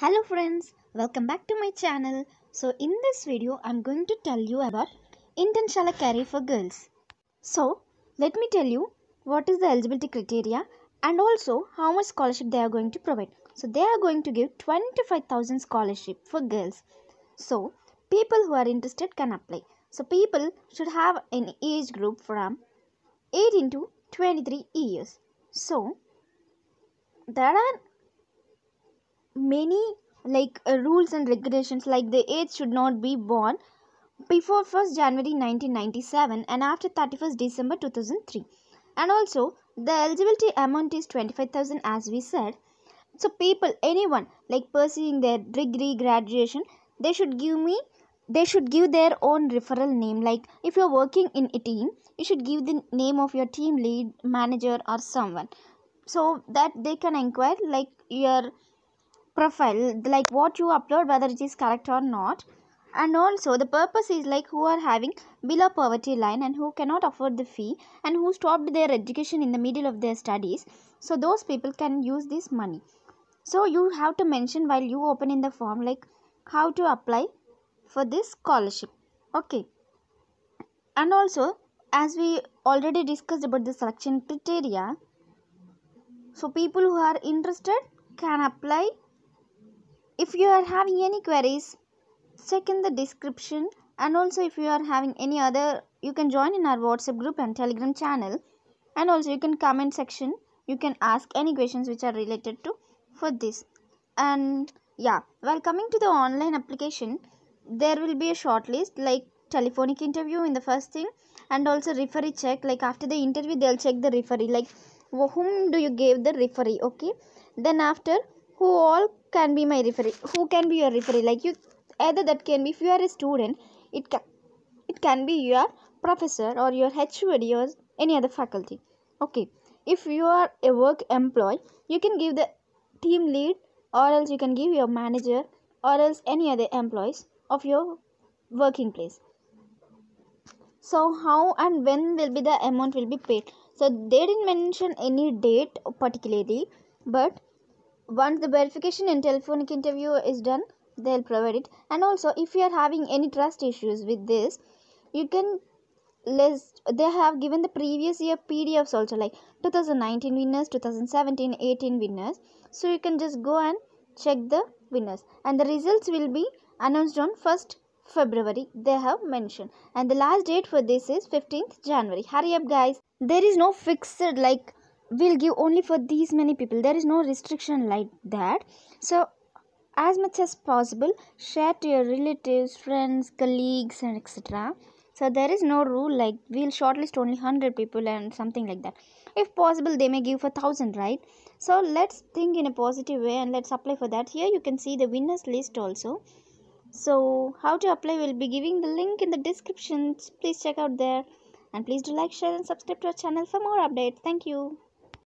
Hello friends, welcome back to my channel. So in this video, I'm going to tell you about Indian Shala Carry for girls. So let me tell you what is the eligibility criteria and also how much scholarship they are going to provide. So they are going to give 25,000 scholarship for girls. So people who are interested can apply. So people should have an age group from 18 to 23 years. So there are many like uh, rules and regulations like the age should not be born before 1st January 1997 and after 31st December 2003 and also the eligibility amount is 25000 as we said so people anyone like pursuing their degree graduation they should give me they should give their own referral name like if you're working in a team you should give the name of your team lead manager or someone so that they can inquire like your profile like what you upload whether it is correct or not and also the purpose is like who are having below poverty line and who cannot afford the fee and who stopped their education in the middle of their studies so those people can use this money so you have to mention while you open in the form like how to apply for this scholarship okay and also as we already discussed about the selection criteria so people who are interested can apply if you are having any queries, check in the description and also if you are having any other, you can join in our WhatsApp group and Telegram channel and also you can comment section, you can ask any questions which are related to for this. And yeah, while coming to the online application, there will be a short list like telephonic interview in the first thing and also referee check like after the interview they'll check the referee like whom do you give the referee okay then after who all can be my referee who can be your referee like you either that can be if you are a student it can it can be your professor or your HOD or any other faculty okay if you are a work employee you can give the team lead or else you can give your manager or else any other employees of your working place so how and when will be the amount will be paid so they didn't mention any date particularly but once the verification and telephonic interview is done they'll provide it and also if you are having any trust issues with this you can list they have given the previous year pdfs also like 2019 winners 2017 18 winners so you can just go and check the winners and the results will be announced on 1st February they have mentioned and the last date for this is 15th January hurry up guys there is no fixed like will give only for these many people there is no restriction like that so as much as possible share to your relatives friends colleagues and etc so there is no rule like we'll shortlist only 100 people and something like that if possible they may give for 1000 right so let's think in a positive way and let's apply for that here you can see the winners list also so how to apply we'll be giving the link in the description please check out there and please do like share and subscribe to our channel for more updates thank you